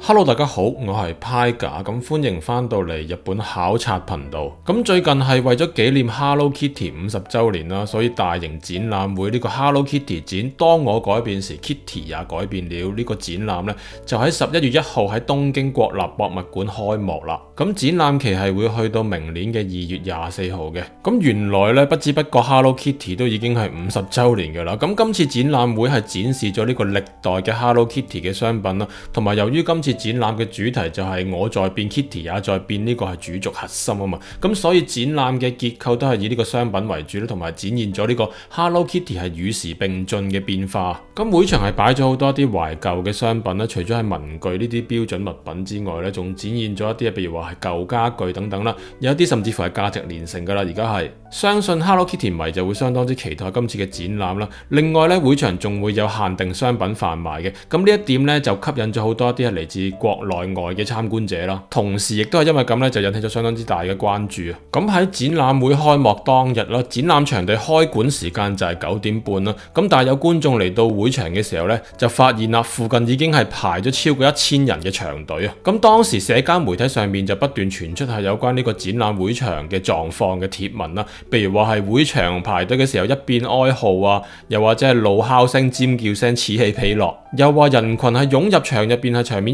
Hello，大家好，我系 Pi 假，咁欢迎翻到嚟日本考察频道。咁最近系为咗纪念 Hello Kitty 五十周年啦，所以大型展览会呢个 Hello Kitty 展，当我改变时，Kitty 也改变了。呢个展览呢，就喺十一月一号喺东京国立博物馆开幕啦。咁展览期系会去到明年嘅二月廿四号嘅。咁原来呢，不知不觉 Hello Kitty 都已经系五十周年噶啦。咁今次展览会系展示咗呢个历代嘅 Hello Kitty 嘅商品啦，同埋由于今次展覽嘅主題就係我在變 Kitty，也在變呢個係主族核心啊嘛，咁所以展覽嘅結構都係以呢個商品為主啦，同埋展現咗呢個 Hello Kitty 係與時並進嘅變化。咁會場係擺咗好多啲懷舊嘅商品啦，除咗係文具呢啲標準物品之外咧，仲展現咗一啲，譬如話係舊家具等等啦，有一啲甚至乎係價值連城噶啦。而家係相信 Hello Kitty 迷就會相當之期待今次嘅展覽啦。另外咧，會場仲會有限定商品販賣嘅，咁呢一點咧就吸引咗好多一啲嚟自。是國內外嘅參觀者啦。同時亦都係因為咁咧，就引起咗相當之大嘅關注啊！咁喺展覽會開幕當日啦，展覽場地開館時間就係九點半啦。咁但係有觀眾嚟到會場嘅時候咧，就發現啦，附近已經係排咗超過一千人嘅長隊啊！咁當時社交媒體上面就不斷傳出係有關呢個展覽會場嘅狀況嘅贴文啦，譬如話係會場排隊嘅時候一边哀號啊，又或者係怒敲聲、尖叫聲此起彼落，又話人群係湧入場入邊喺場面。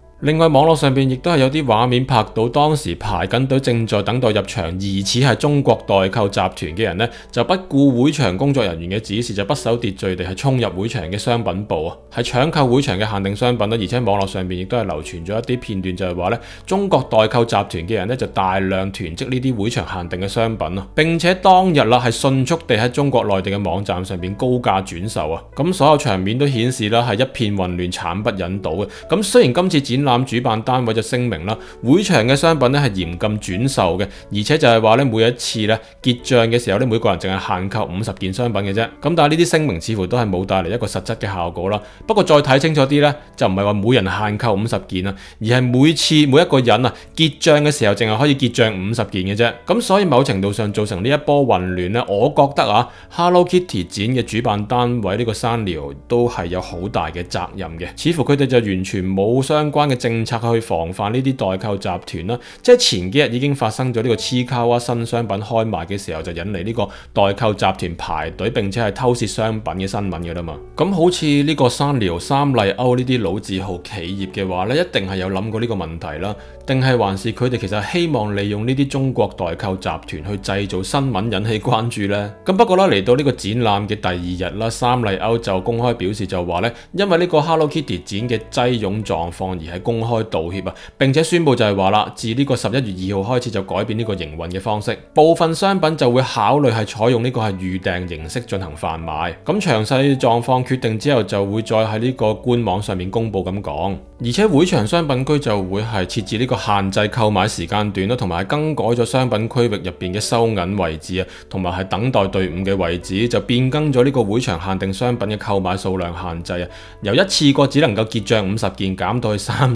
另外网络上边亦都系有啲画面拍到当时排紧队正在等待入场，疑似系中国代购集团嘅人呢，就不顾会场工作人员嘅指示，就不守秩序地系冲入会场嘅商品部啊，系抢购会场嘅限定商品啦。而且网络上边亦都系流传咗一啲片段，就系话呢中国代购集团嘅人呢，就大量囤积呢啲会场限定嘅商品啊，并且当日啦系迅速地喺中国内地嘅网站上边高价转售啊。咁所有场面都显示啦系一片混乱、惨不忍睹嘅。咁虽然今次展览，主办單位就聲明啦，會場嘅商品咧係嚴禁轉售嘅，而且就係話咧每一次咧結帳嘅時候咧，每個人淨係限購五十件商品嘅啫。咁但係呢啲聲明似乎都係冇帶嚟一個實質嘅效果啦。不過再睇清楚啲咧，就唔係話每人限購五十件啊，而係每次每一個人啊結帳嘅時候淨係可以結帳五十件嘅啫。咁所以某程度上造成呢一波混亂咧，我覺得啊 Hello Kitty 展嘅主辦單位呢個山寮都係有好大嘅責任嘅，似乎佢哋就完全冇相關嘅。政策去防范呢啲代购集团啦，即系前几日已经发生咗呢个黐卡啊，新商品开卖嘅时候就引嚟呢个代购集团排队并且系偷窃商品嘅新闻嘅啦嘛。咁好似呢个三條三丽欧呢啲老字号企业嘅话咧，一定系有谂过呢个问题啦，定系还是佢哋其实希望利用呢啲中国代购集团去制造新闻引起关注咧？咁不过啦，嚟到呢个展览嘅第二日啦，三丽欧就公开表示就话咧，因为呢个 Hello Kitty 展嘅挤拥状况而喺公公開道歉啊！並且宣布就係話啦，自呢個十一月二號開始就改變呢個營運嘅方式，部分商品就會考慮係採用呢個係預訂形式進行販賣。咁詳細狀況決定之後就會再喺呢個官網上面公布咁講。而且會場商品區就會係設置呢個限制購買時間段啦，同埋更改咗商品區域入面嘅收銀位置啊，同埋係等待隊伍嘅位置就變更咗呢個會場限定商品嘅購買數量限制啊，由一次過只能夠結帳五十件減到去三。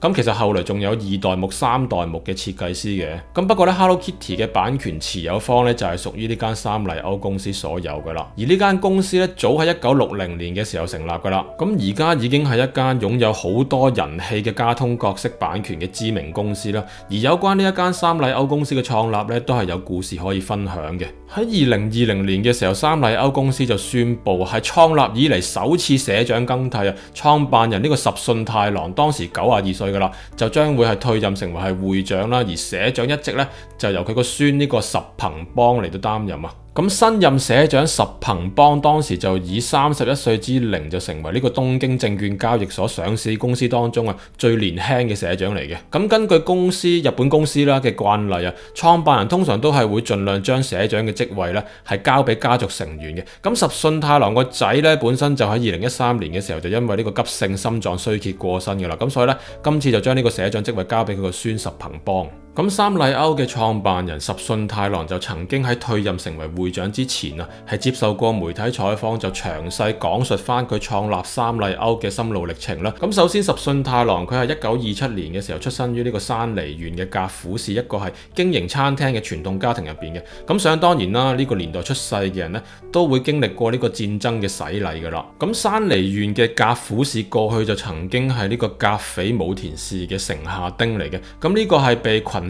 咁其實後嚟仲有二代目、三代目嘅設計師嘅，咁不過咧 Hello Kitty 嘅版權持有方咧就係屬於呢間三麗歐公司所有噶啦。而呢間公司咧早喺一九六零年嘅時候成立噶啦，咁而家已經係一間擁有好多人氣嘅卡通角色版權嘅知名公司啦。而有關呢一間三麗歐公司嘅創立咧，都係有故事可以分享嘅。喺二零二零年嘅時候，三麗歐公司就宣布係創立以嚟首次社長更替啊，創辦人呢個十信太郎當時九廿二歲。噶啦，就将会系退任成为系会长啦，而社长一职咧就由佢个孙呢个十鹏邦嚟到担任啊。咁新任社长十鹏邦当时就以三十一岁之龄就成为呢个东京证券交易所上市公司当中啊最年轻嘅社长嚟嘅。咁根据公司日本公司啦嘅惯例啊，创办人通常都系会尽量将社长嘅职位咧系交俾家族成员嘅。咁十信太郎个仔咧本身就喺二零一三年嘅时候就因为呢个急性心脏衰竭过身噶啦，咁所以咧今次就将呢个社长职位交俾佢个孙十鹏邦。咁三丽歐嘅創辦人十信太郎就曾經喺退任成為會長之前啊，係接受過媒體採訪，就詳細講述翻佢創立三丽歐嘅心路歷程啦。咁首先十信太郎佢系一九二七年嘅時候出生於呢個山梨縣嘅甲府市，一個係經營餐廳嘅傳統家庭入边嘅。咁想當然啦，呢個年代出世嘅人呢，都會經歷過呢個戰爭嘅洗礼噶啦。咁山梨縣嘅甲府市過去就曾經係呢個甲斐武田氏嘅城下町嚟嘅，咁呢個係被群。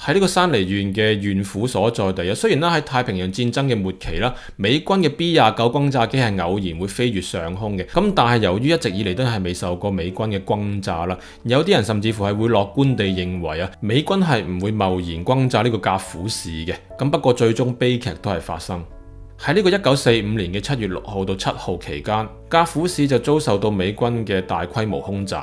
喺呢個山梨縣嘅縣府所在地啊，雖然啦喺太平洋戰爭嘅末期啦，美軍嘅 B 廿九轟炸機係偶然會飛越上空嘅，咁但係由於一直以嚟都係未受過美軍嘅轟炸啦，有啲人甚至乎係會樂觀地認為啊，美軍係唔會冒然轟炸呢個甲府市嘅，咁不過最終悲劇都係發生喺呢個一九四五年嘅七月六號到七號期間，甲府市就遭受到美軍嘅大規模空襲。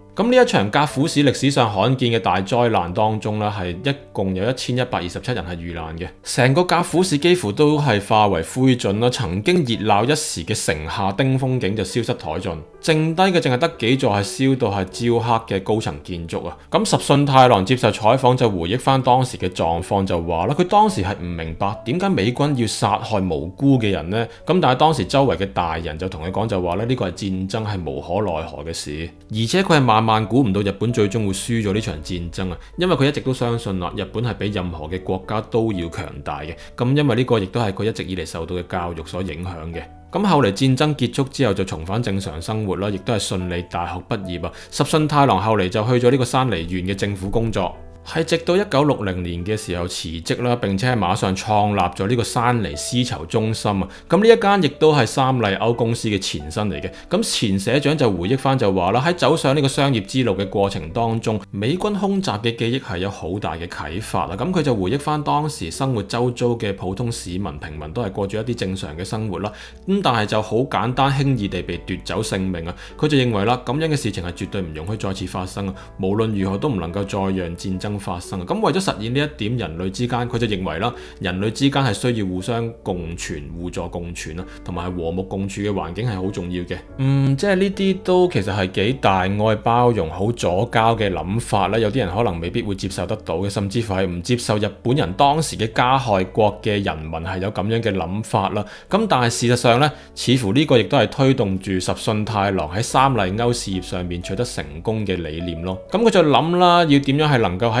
咁呢一場甲府市歷史上罕見嘅大災難當中咧，係一共有一千一百二十七人係遇難嘅，成個甲府市幾乎都係化為灰燼啦。曾經熱鬧一時嘅城下丁風景就消失殆盡，剩低嘅淨係得幾座係燒到係焦黑嘅高層建築啊。咁十信太郎接受採訪就回憶翻當時嘅狀況就話啦，佢當時係唔明白點解美軍要殺害無辜嘅人呢。咁但係當時周圍嘅大人就同佢講就話咧，呢個係戰爭係無可奈何嘅事，而且佢係馬。万估唔到日本最终会输咗呢场战争啊！因为佢一直都相信啦，日本系比任何嘅国家都要强大嘅。咁因为呢个亦都系佢一直以嚟受到嘅教育所影响嘅。咁后嚟战争结束之后，就重返正常生活啦，亦都系顺利大学毕业啊。十信太郎后嚟就去咗呢个山梨县嘅政府工作。系直到一九六零年嘅时候辞职啦，并且系马上创立咗呢个山梨丝绸中心啊，咁呢一间亦都系三丽欧公司嘅前身嚟嘅。咁前社长就回忆翻就话啦，喺走上呢个商业之路嘅过程当中，美军空袭嘅记忆系有好大嘅启发啊。咁佢就回忆翻当时生活周遭嘅普通市民平民都系过住一啲正常嘅生活啦，咁但系就好简单轻易地被夺走性命啊。佢就认为啦，咁样嘅事情系绝对唔容许再次发生啊，无论如何都唔能够再让战争。发生咁为咗实现呢一点，人类之间佢就认为啦，人类之间系需要互相共存、互助共存啊，同埋和睦共处嘅环境系好重要嘅。嗯，即系呢啲都其实系几大爱包容、好左交嘅谂法啦。有啲人可能未必会接受得到嘅，甚至乎系唔接受日本人当时嘅加害国嘅人民系有咁样嘅谂法啦。咁但系事实上呢，似乎呢个亦都系推动住十信太郎喺三丽歐事业上面取得成功嘅理念咯。咁佢就谂啦，要点样系能够喺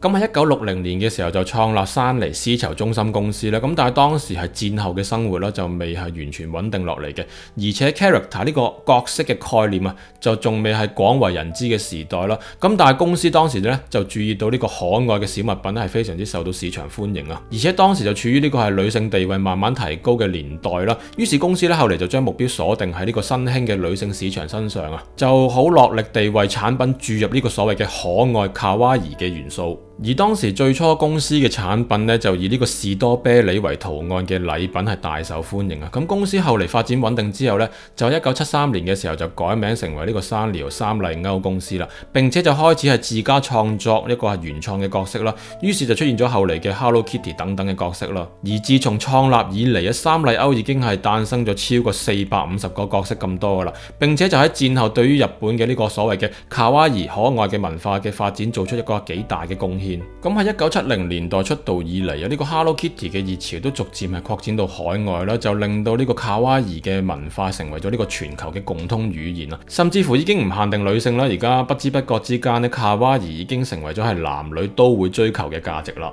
咁喺一九六零年嘅時候就創立山尼絲綢中心公司啦。咁但係當時係戰後嘅生活啦，就未係完全穩定落嚟嘅，而且 character 呢個角色嘅概念啊就仲未係廣為人知嘅時代啦。咁但係公司當時咧就注意到呢個可愛嘅小物品係非常之受到市場歡迎啊，而且當時就處於呢個係女性地位慢慢提高嘅年代啦，於是公司咧後嚟就將目標鎖定喺呢個新興嘅女性市場身上啊，就好落力地為產品注入呢個所謂嘅可愛卡哇伊嘅元素。而當時最初公司嘅產品咧，就以呢個士多啤梨為圖案嘅禮品係大受歡迎啊！咁公司後嚟發展穩定之後咧，就一九七三年嘅時候就改名成為呢個山療三麗歐公司啦。並且就開始係自家創作一個係原創嘅角色啦。於是就出現咗後嚟嘅 Hello Kitty 等等嘅角色啦。而自從創立以嚟啊，三麗歐已經係誕生咗超過四百五十個角色咁多噶啦。並且就喺戰後對於日本嘅呢個所謂嘅卡哇伊可愛嘅文化嘅發展做出一個幾大嘅貢獻。咁喺一九七零年代出道以嚟，有呢个 Hello Kitty 嘅热潮都逐渐系扩展到海外啦，就令到呢个卡哇伊嘅文化成为咗呢个全球嘅共通语言啦，甚至乎已经唔限定女性啦，而家不知不觉之间，呢卡哇伊已经成为咗系男女都会追求嘅价值啦。